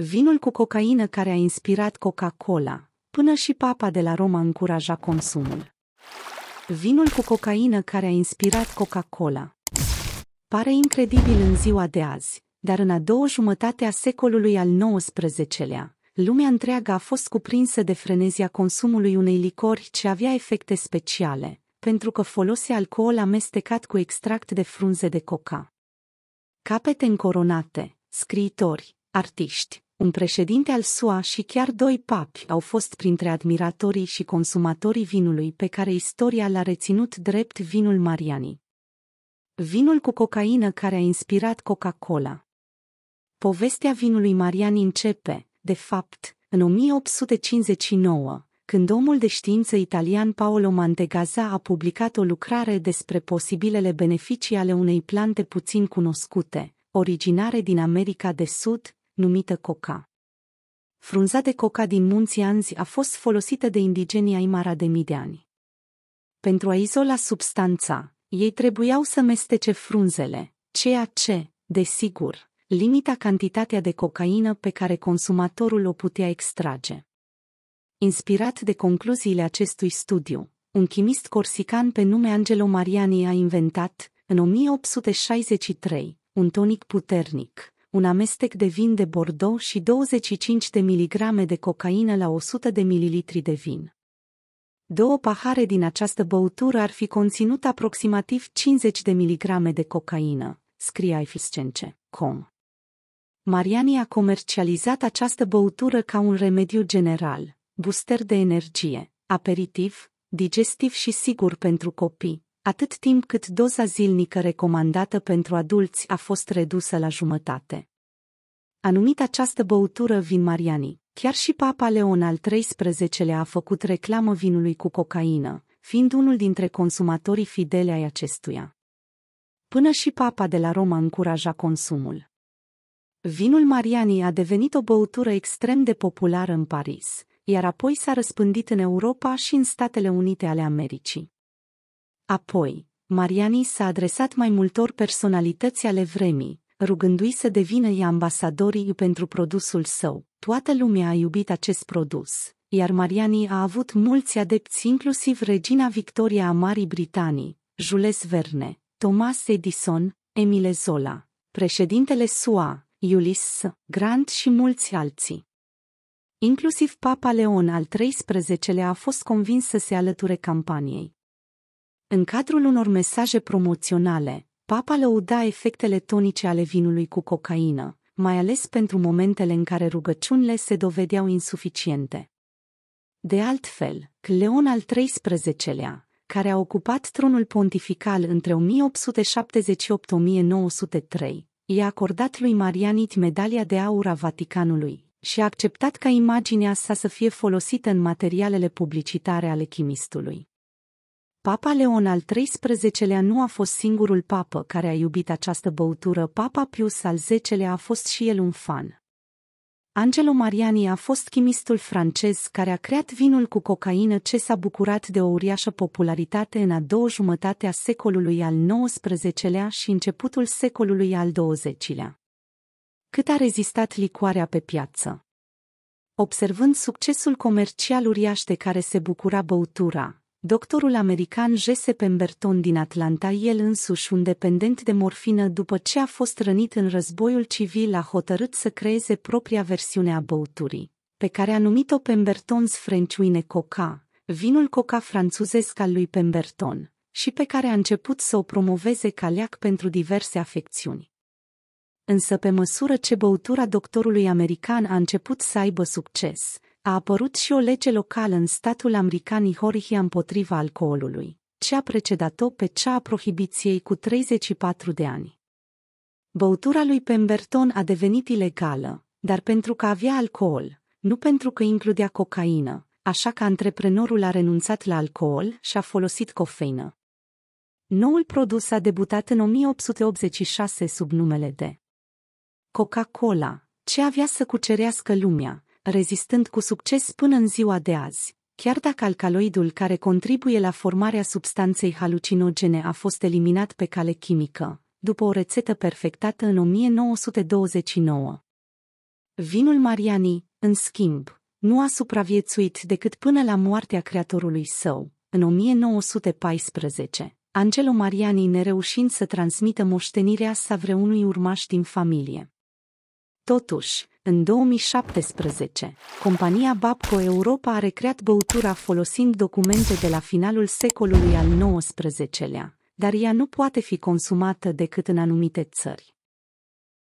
Vinul cu cocaină care a inspirat Coca-Cola, până și papa de la Roma încuraja consumul. Vinul cu cocaină care a inspirat Coca-Cola. Pare incredibil în ziua de azi, dar în a doua jumătate a secolului al XIX-lea, lumea întreagă a fost cuprinsă de frenezia consumului unei licori ce avea efecte speciale, pentru că folosea alcool amestecat cu extract de frunze de coca. Capete încoronate, scriitori, artiști, un președinte al SUA și chiar doi papi au fost printre admiratorii și consumatorii vinului pe care istoria l-a reținut drept vinul Mariani. Vinul cu cocaină care a inspirat Coca-Cola. Povestea vinului Mariani începe, de fapt, în 1859, când omul de știință italian Paolo Mantegaza a publicat o lucrare despre posibilele beneficii ale unei plante puțin cunoscute, originare din America de Sud, numită coca. Frunza de coca din munții Anzi a fost folosită de indigenii Aimara de mii de ani. Pentru a izola substanța, ei trebuiau să mestece frunzele, ceea ce, desigur, limita cantitatea de cocaină pe care consumatorul o putea extrage. Inspirat de concluziile acestui studiu, un chimist corsican pe nume Angelo Mariani a inventat, în 1863, un tonic puternic, un amestec de vin de Bordeaux și 25 de miligrame de cocaină la 100 de mililitri de vin. Două pahare din această băutură ar fi conținut aproximativ 50 de miligrame de cocaină, scrie ifiscence.com. Mariani a comercializat această băutură ca un remediu general, booster de energie, aperitiv, digestiv și sigur pentru copii, atât timp cât doza zilnică recomandată pentru adulți a fost redusă la jumătate. A numit această băutură vin mariani. Chiar și Papa Leon al XIII-lea a făcut reclamă vinului cu cocaină, fiind unul dintre consumatorii fidele ai acestuia. Până și Papa de la Roma încuraja consumul. Vinul Mariani a devenit o băutură extrem de populară în Paris, iar apoi s-a răspândit în Europa și în Statele Unite ale Americii. Apoi, Mariani s-a adresat mai multor personalități ale vremii, rugându-i să devină ei ambasadorii pentru produsul său. Toată lumea a iubit acest produs, iar Mariani a avut mulți adepți, inclusiv regina Victoria a Marii Britanii, Jules Verne, Thomas Edison, Emile Zola, președintele SUA, Ulysses Grant și mulți alții. Inclusiv Papa Leon al XIII-lea a fost convins să se alăture campaniei. În cadrul unor mesaje promoționale, papa lăuda efectele tonice ale vinului cu cocaină, mai ales pentru momentele în care rugăciunile se dovedeau insuficiente. De altfel, Cleon al XIII-lea, care a ocupat tronul pontifical între 1878-1903, i-a acordat lui Marianit medalia de aur a Vaticanului și a acceptat ca imaginea sa să fie folosită în materialele publicitare ale chimistului. Papa Leon al XIII-lea nu a fost singurul papă care a iubit această băutură, Papa Pius al X-lea a fost și el un fan. Angelo Mariani a fost chimistul francez care a creat vinul cu cocaină ce s-a bucurat de o uriașă popularitate în a doua jumătate a secolului al XIX-lea și începutul secolului al XX-lea. Cât a rezistat licoarea pe piață? Observând succesul comercial uriaș de care se bucura băutura, Doctorul american Jesse Pemberton din Atlanta, el însuși un dependent de morfină după ce a fost rănit în războiul civil, a hotărât să creeze propria versiune a băuturii, pe care a numit-o Pemberton's French Wine Coca, vinul coca franțuzesc al lui Pemberton, și pe care a început să o promoveze ca leac pentru diverse afecțiuni. Însă pe măsură ce băutura doctorului american a început să aibă succes, a apărut și o lege locală în statul american Ihorihia împotriva alcoolului, ce a precedat-o pe cea a prohibiției cu 34 de ani. Băutura lui Pemberton a devenit ilegală, dar pentru că avea alcool, nu pentru că includea cocaină, așa că antreprenorul a renunțat la alcool și a folosit cofeină. Noul produs a debutat în 1886 sub numele de Coca-Cola, ce avea să cucerească lumea, rezistând cu succes până în ziua de azi, chiar dacă alcaloidul care contribuie la formarea substanței halucinogene a fost eliminat pe cale chimică, după o rețetă perfectată în 1929. Vinul Mariani, în schimb, nu a supraviețuit decât până la moartea creatorului său, în 1914, Angelo Mariani nereușind să transmită moștenirea sa vreunui urmaș din familie. Totuși, în 2017, compania Babco Europa a recreat băutura folosind documente de la finalul secolului al XIX-lea, dar ea nu poate fi consumată decât în anumite țări.